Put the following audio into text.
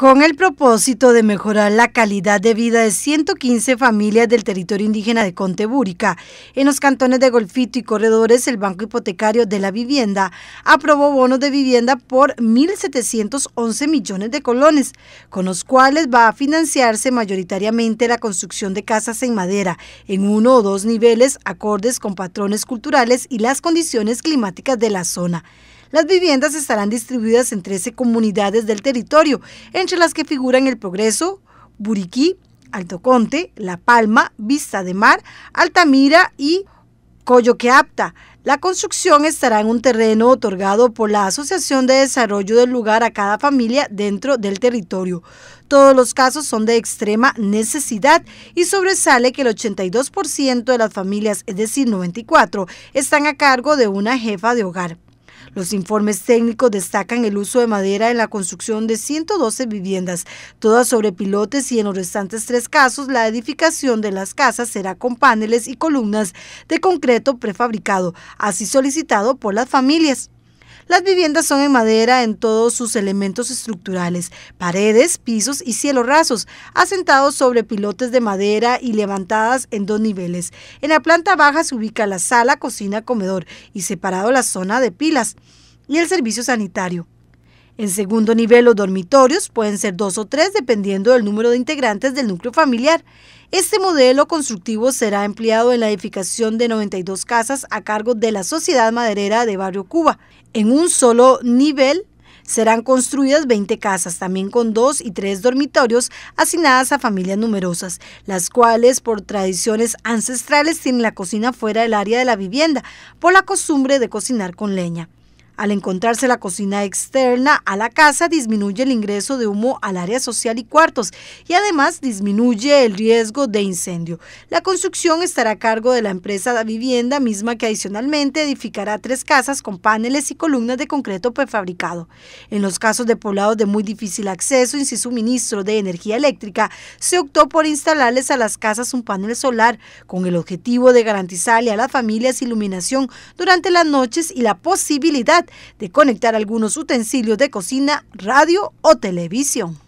Con el propósito de mejorar la calidad de vida de 115 familias del territorio indígena de Contebúrica, en los cantones de Golfito y Corredores, el Banco Hipotecario de la Vivienda aprobó bonos de vivienda por 1.711 millones de colones, con los cuales va a financiarse mayoritariamente la construcción de casas en madera, en uno o dos niveles, acordes con patrones culturales y las condiciones climáticas de la zona. Las viviendas estarán distribuidas en 13 comunidades del territorio, entre las que figuran El Progreso, Buriquí, Alto Conte, La Palma, Vista de Mar, Altamira y Apta. La construcción estará en un terreno otorgado por la Asociación de Desarrollo del Lugar a cada familia dentro del territorio. Todos los casos son de extrema necesidad y sobresale que el 82% de las familias, es decir, 94, están a cargo de una jefa de hogar. Los informes técnicos destacan el uso de madera en la construcción de 112 viviendas, todas sobre pilotes y en los restantes tres casos la edificación de las casas será con paneles y columnas de concreto prefabricado, así solicitado por las familias. Las viviendas son en madera en todos sus elementos estructurales, paredes, pisos y cielos rasos, asentados sobre pilotes de madera y levantadas en dos niveles. En la planta baja se ubica la sala, cocina, comedor y separado la zona de pilas y el servicio sanitario. En segundo nivel, los dormitorios pueden ser dos o tres dependiendo del número de integrantes del núcleo familiar. Este modelo constructivo será empleado en la edificación de 92 casas a cargo de la Sociedad Maderera de Barrio Cuba. En un solo nivel serán construidas 20 casas, también con dos y tres dormitorios asignadas a familias numerosas, las cuales por tradiciones ancestrales tienen la cocina fuera del área de la vivienda, por la costumbre de cocinar con leña. Al encontrarse la cocina externa a la casa, disminuye el ingreso de humo al área social y cuartos y además disminuye el riesgo de incendio. La construcción estará a cargo de la empresa de vivienda misma que adicionalmente edificará tres casas con paneles y columnas de concreto prefabricado. En los casos de poblados de muy difícil acceso y sin suministro de energía eléctrica, se optó por instalarles a las casas un panel solar con el objetivo de garantizarle a las familias iluminación durante las noches y la posibilidad de conectar algunos utensilios de cocina, radio o televisión.